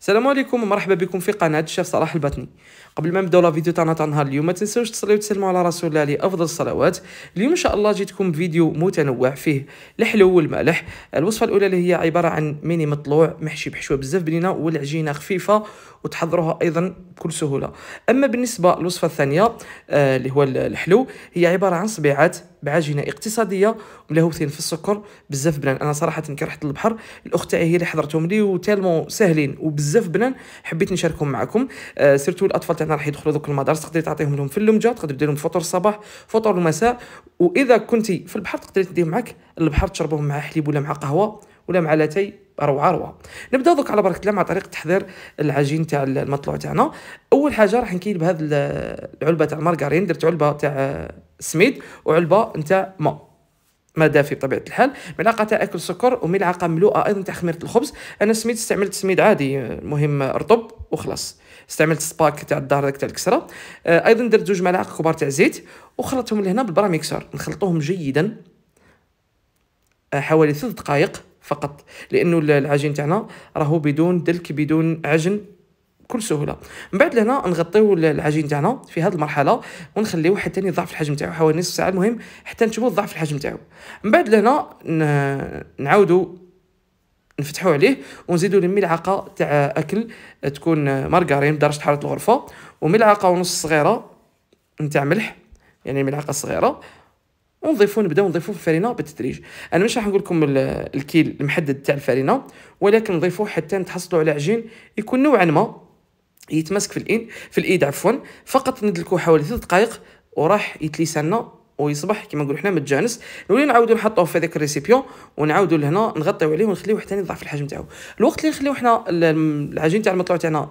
السلام عليكم ومرحبا بكم في قناه الشيف صلاح البطني قبل ما نبداو لا فيديو تاعنا تاع نهار اليوم ما تنساوش تصليو وتسلموا على رسول الله عليه افضل الصلوات اليوم ان شاء الله جيتكم بفيديو متنوع فيه الحلو والمالح الوصفه الاولى اللي هي عباره عن ميني مطلوع محشي بحشوه بزاف بنينه والعجينه خفيفه وتحضروها ايضا بكل سهوله اما بالنسبه للوصفه الثانيه آه اللي هو الحلو هي عباره عن صبيعات بعجينه اقتصاديه ملهوثين في السكر بزاف بنان انا صراحه كرحت البحر الاخت تاعي هي اللي حضرتهم لي وتالمو ساهلين وبزاف بزاف بنان حبيت نشاركهم معكم آه سيرتو الاطفال تاعنا راح يدخلوا دوك المدارس تقدري تعطيهم لهم في اللمجه تقدري دير لهم فطور الصباح فطور المساء واذا كنتي في البحر تقدري تدي معك البحر تشربهم مع حليب ولا مع قهوه ولا مع لاتاي روعه روعه نبدا دوك على بركه الله مع طريقه تحضير العجين تاع المطلوع تاعنا اول حاجه راح نكيل بهذه العلبه تاع مارغرين درت علبه تاع سميد وعلبه نتاع ماء ما دافي بطبيعه الحال ملعقه تاع اكل سكر وملعقه ملوءه ايضا تاع خميره الخبز انا سميت استعملت سميد عادي المهم رطب وخلاص استعملت سباك تاع الدار تاع الكسره آه، ايضا درت زوج ملاعق كبار تاع زيت وخلطتهم لهنا بالبراميكسور نخلطوهم جيدا آه، حوالي ثلاث دقائق فقط لانه العجين تاعنا راهو بدون دلك بدون عجن بكل سهوله من بعد لهنا نغطيو العجين تاعنا في هذه المرحله ونخليوه حتى يضعف الحجم تاعو حوالي نصف ساعه المهم حتى نشوفوا ضعف الحجم تاعو من بعد لهنا نعاودوا نفتحوا عليه ونزيدوا له ملعقه تاع اكل تكون مارغرين بدرجه حراره الغرفه وملعقه ونص صغيره نتاع ملح يعني ملعقه صغيره ونضيفو نبداو نضيفو في الفرينه بالتدريج انا مش راح نقول لكم الكيل المحدد تاع الفرينه ولكن نضيفوه حتى نتحصلوا على عجين يكون نوعا ما يتماسك في الإيد في الإيد عفوا فقط ندلكو حوالي ثلاث دقائق وراح يتليس لنا ويصبح كما نقولوا حنا متجانس نولي نعاودو نحطوه في هذاك الريسيبيون ونعاودو لهنا نغطيو عليه ونخليوه حتى يضعف الحجم تاعو الوقت اللي نخليو حنا العجين تاع المطلوع تاعنا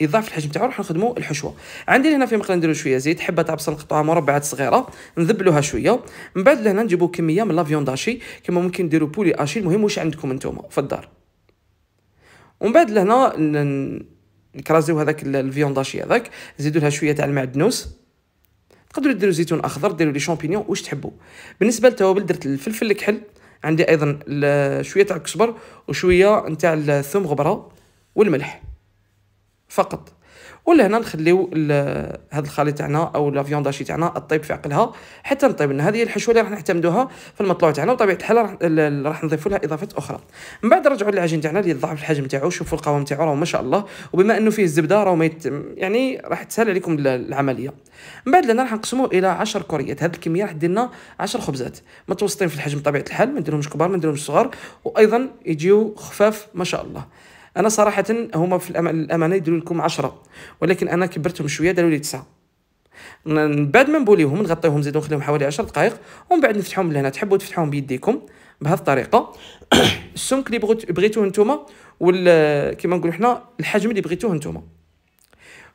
يضعف الحجم تاعو راح نخدمو الحشوه عندي هنا في مقله نديرو شويه زيت حبه تاع بصل نقطعوها مربعات صغيره نذبلوها شويه من بعد لهنا نجيبو كميه من لافيون داشي كما ممكن ديرو بولي اشي المهم واش عندكم نتوما في الدار ومن بعد لهنا نكرازيو هذاك الفيونداشي هذاك نزيدو لها شويه تاع المعدنوس تقدروا ديروا زيتون اخضر ديروا لي شامبينيون واش تحبوا بالنسبه للتوابل درت الفلفل الكحل عندي ايضا شويه تاع الكزبر وشويه نتاع الثوم غبره والملح فقط ولا هنا نخليو هذا الخليط تاعنا او لا داشي تاعنا طيب في عقلها حتى نطيب لنا هذه الحشوه اللي راح نعتمدوها في المطلوع تاعنا وطبيعه الحال راح نضيف لها اضافات اخرى من بعد نرجعوا للعجين تاعنا اللي ضعف الحجم تاعو شوفوا القوام تاعو راه ما شاء الله وبما انه فيه الزبده راه يعني راح تسهل عليكم العمليه من بعد لنا راح نقسموه الى 10 كوريات هذه الكميه راح دير لنا 10 خبزات متوسطين في الحجم بطبيعه الحال ما نديرهمش كبار ما نديرهمش صغار وايضا يجيو خفاف ما شاء الله انا صراحه هما في الامانه يديروا لكم 10 ولكن انا كبرتهم شويه داروا لي 9 من بعد ما نبوليوهم نغطيوهم نزيدو نخليهم حوالي 10 دقائق ومن بعد نفتحوهم من لهنا تحبوا تفتحوهم بيديكم بهذه الطريقه السمك اللي بغيت بغيتوه نتوما وال كيما نقولوا حنا الحجم اللي بغيتوه نتوما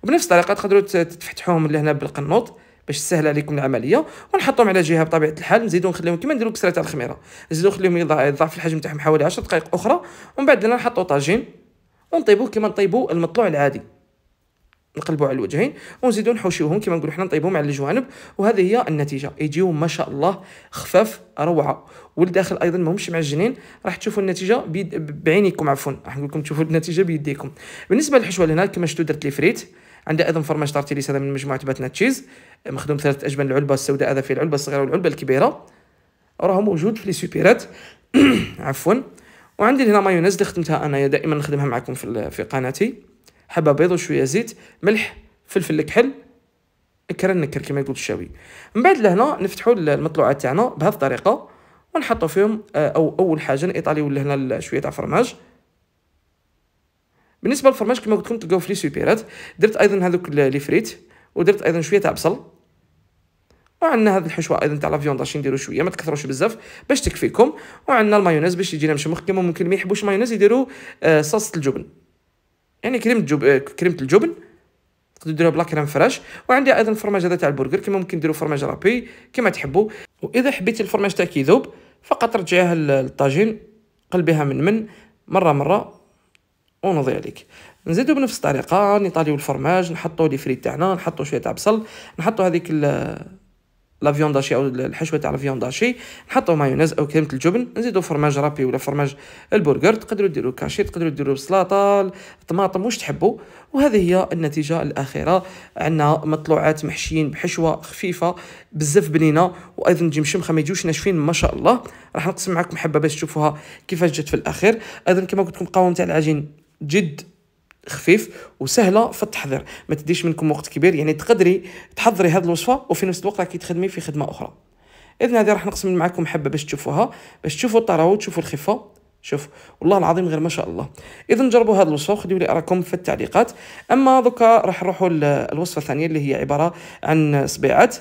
وبنفس الطريقه تقدروا تفتحوهم من لهنا بالقنوط باش تسهل عليكم العمليه ونحطهم على جهه بطبيعه الحال نزيدو نخليهم كيما نديرو كسره تاع الخميره نزيدو نخليهم يضاعف الحجم تاعهم حوالي 10 دقائق اخرى ومن بعد نحطو طاجين ونطيبوه كما نطيبو المطلوع العادي نقلبوا على الوجهين ونزيدو نحوشوهم كما نقولوا حنا نطيبوهم على الجوانب وهذه هي النتيجه يجيو ما شاء الله خفاف روعه والداخل ايضا ماهمش معجنين راح تشوفوا النتيجه بيد... بعينيكم عفوا راح نقول لكم تشوفوا النتيجه بيديكم بالنسبه للحشوه اللي هنا كما شفتوا درت لي فريت عندها ايضا فرماج تارتيليس هذا من مجموعه باتنا تشيز مخدوم ثلاث اجبن العلبه السوداء هذا فيه العلبه الصغيره والعلبه الكبيره راه موجود في لي سوبيرات عفوا وعندي هنا مايونيز اللي خدمتها انايا دائما نخدمها معكم في في قناتي حبه بيض وشويه زيت ملح فلفل الكحل كرن نكر كما يقول الشاوي من بعد لهنا نفتحوا المطلوعات تاعنا بهذه الطريقه ونحطوا فيهم آه، او اول حاجه الايطالي ولا هنا شويه تاع فرماج بالنسبه للفرماج كما قلت لكم تلقاو في لي سوبيرات درت ايضا هذوك لي فريت ودرت ايضا شويه تاع بصل وعندنا هذا الحشوه ايضا تاع لافيون داش نديرو شويه ما تكثروش بزاف باش تكفيكم وعندنا المايونيز باش يجينا مشمخ كيما ممكن ما يحبوش المايونيز يديروا آه، صلصه الجبن يعني كريمه الجب... آه، كريمه الجبن تقدروا ديروها بلا كريم فراش وعندي ايضا الفرماج هذا تاع البرجر كيما ممكن ديروا فرماج رابي كيما تحبوا واذا حبيتي الفرماج تاعك يذوب فقط رجعيها للطاجين قلبيها من من مره مره ونوضي عليك نزيدو بنفس الطريقه نطاليو الفرماج نحطو لي فريت تاعنا نحطو شويه تاع بصل نحطو هذيك لا فيون داشي او الحشوه تاع لا فيون داشي نحطوا مايونيز او كريمه الجبن نزيدوا فرماج رابي ولا فرماج البرجر تقدروا ديروا كاشي تقدروا ديروا سلطه طماطم واش تحبوا وهذه هي النتيجه الاخيره عندنا مطلوعات محشيين بحشوه خفيفه بزاف بنينه وايضا تجي مشمخه ما يجوش ناشفين ما شاء الله راح نقسم معكم حبه باش تشوفوها كيفاش جات في الاخير ايضا كما قلت لكم القوام تاع العجين جد خفيف وسهله في التحضير ما تديش منكم وقت كبير يعني تقدري تحضري هذه الوصفه وفي نفس الوقت راكي تخدمي في خدمه اخرى اذا هذه راح نقسم معكم حبه باش تشوفوها باش تشوفوا الطراوه وتشوفوا الخفه شوف والله العظيم غير ما شاء الله اذا جربوا هذه الوصفه وخليوا لي اراكم في التعليقات اما دوكا راح نروحوا للوصفه الثانيه اللي هي عباره عن سبيعات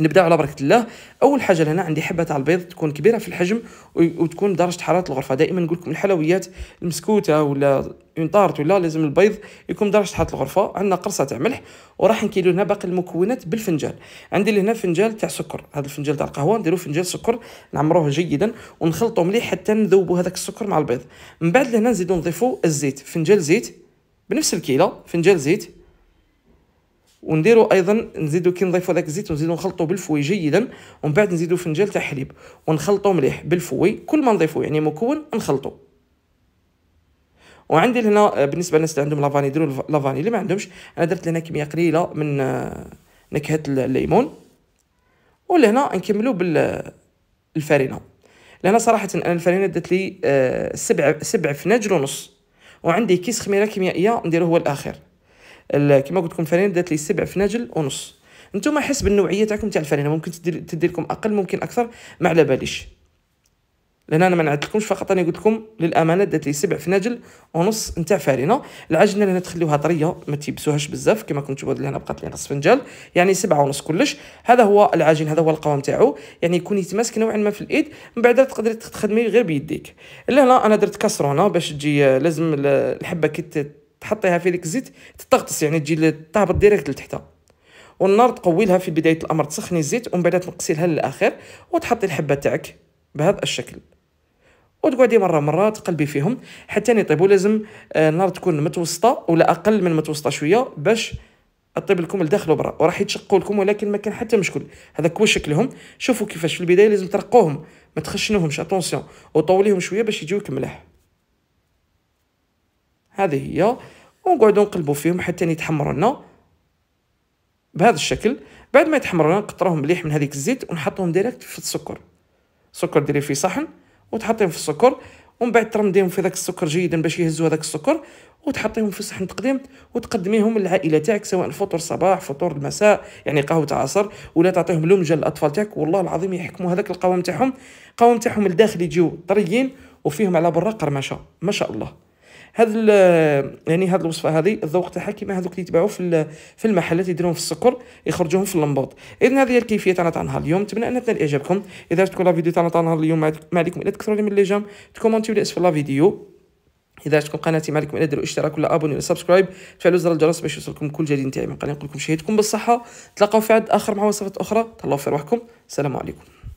نبدا على بركه الله اول حاجه لهنا عندي حبه تاع البيض تكون كبيره في الحجم وتكون درجه حراره الغرفه دائما نقول لكم الحلويات المسكوته ولا اون طارت ولا لازم البيض يكون درجه تحت الغرفه عندنا قرصه تاع ملح وراح نكيلو هنا باقي المكونات بالفنجان عندي لهنا فنجان تاع سكر هذا الفنجان تاع القهوه نديرو فنجان سكر نعمروه جيدا ونخلطو مليح حتى نذوبو هذاك السكر مع البيض من بعد لهنا نزيدو نضيفو الزيت فنجان زيت بنفس الكيله فنجان زيت ونديرو ايضا نزيدو كي نضيفو هذاك الزيت ونزيدو نخلطو بالفوي جيدا ومن بعد نزيدو فنجان تاع حليب ونخلطو مليح بالفوي كل ما نضيفو يعني مكون نخلطو وعندي هنا آه، بالنسبه للناس اللي عندهم لافاني يديروا لافاني اللي ما عندهمش انا درت لهنا كميه قليله من آه، نكهه الليمون ولهنا نكملوا بالفرينه لهنا صراحه انا الفرينه درت لي آه، سبع سبع فناجل ونص وعندي كيس خميره كيميائيه نديرو هو الاخير كما قلت لكم الفرينه درت لي سبع فناجل ونص نتوما حسب النوعيه تاعكم تاع الفرينه ممكن تدير لكم اقل ممكن اكثر ما على باليش لان انا ما نعدلكمش فقط انا قلت لكم للامانه دات لي سبع فناجل ونص نتاع فارينه العجينه اللي تخليوها طريه ما تيبسوهاش بزاف كما كنتم تشوفوا لهنا بقات لي نص فنجال يعني سبعة ونص كلش هذا هو العجين هذا هو القوام تاعو يعني يكون يتماسك نوعا ما في الايد من بعد تقدري تخدمي غير بيديك لهنا انا درت كاسرونه باش تجي آه، لازم الحبه كي تحطيها في ديك الزيت تتغطس يعني تجي تهبط ديريكت لتحتها والنار تقويلها في بدايه الامر تسخني الزيت ومن بعد تنقصي لها للاخر وتحطي الحبه تاعك بهذا الشكل وتقعدي مره مره تقلبي فيهم حتى يطيبوا يعني لازم آه، النار تكون متوسطه ولا اقل من متوسطه شويه باش طيب لكم لداخل وبرا وراح يتشقوا لكم ولكن ما كان حتى مشكل هذاك هو شكلهم شوفوا كيفاش في البدايه لازم ترقوهم ما تخشنوهمش اتونسيون وطوليهم شويه باش يجيوك ملح هذه هي ونقعدوا نقلبوا فيهم حتى يعني يتحمروا لنا بهذا الشكل بعد ما يتحمروا لنا نقطروهم مليح من هذيك الزيت ونحطوهم ديريكت في السكر سكر ديري في صحن وتحطيهم في السكر ومن بعد ترمديهم في داك السكر جيدا باش يهزوا هذاك السكر وتحطيهم في صحن تقديم وتقدميهم للعائله تاعك سواء فطور صباح فطور المساء يعني قهوه عصر ولا تعطيهم لومجه للاطفال تاعك والله العظيم يحكموا هذاك القوام تاعهم القوام تاعهم الداخل يجيو طريين وفيهم على برا قرمشه ما شاء الله هذا يعني هذه الوصفه هذه الذوق تاعها كيما هذوك اللي يتباعوا في في المحلات يديروهم في السكر يخرجوهم في اللمبوط اذا هذه هي الكيفيه تاعنا تاع نهار اليوم نتمنى انها تنال اعجابكم اذا عجبتكم لا فيديو تاعنا تاع نهار اليوم ما عليكم الا تكثروا لي من ليجام تكومونتيو لي اسفل لا فيديو اذا عجبتكم قناتي ما عليكم الا ديروا اشتراك ولا ابوني ولا سبسكرايب تفعلوا زر الجرس باش يوصلكم كل جديد نتاعي من قناه نقول لكم شهيتكم بالصحه تلاقاو في عد اخر مع وصفات اخرى تهلاو في روحكم السلام عليكم